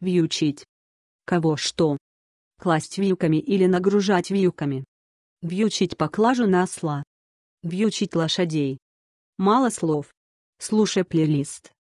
Вьючить. Кого что? Класть вьюками или нагружать вилками. Вьючить поклажу на осла. Вьючить лошадей. Мало слов. Слушай плейлист.